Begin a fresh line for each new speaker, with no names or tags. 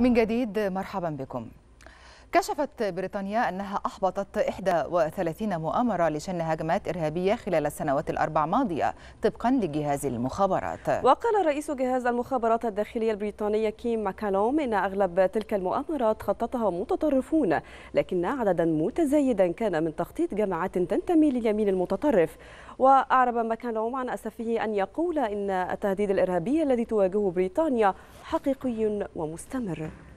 من جديد مرحبا بكم كشفت بريطانيا أنها أحبطت 31 مؤامرة لشن هجمات إرهابية خلال السنوات الأربع ماضية طبقا لجهاز المخابرات
وقال رئيس جهاز المخابرات الداخلية البريطانية كيم ماكالوم إن أغلب تلك المؤامرات خططها متطرفون لكن عددا متزايدا كان من تخطيط جماعات تنتمي لليمين المتطرف وأعرب ماكالوم عن أسفه أن يقول إن التهديد الإرهابي الذي تواجهه بريطانيا حقيقي ومستمر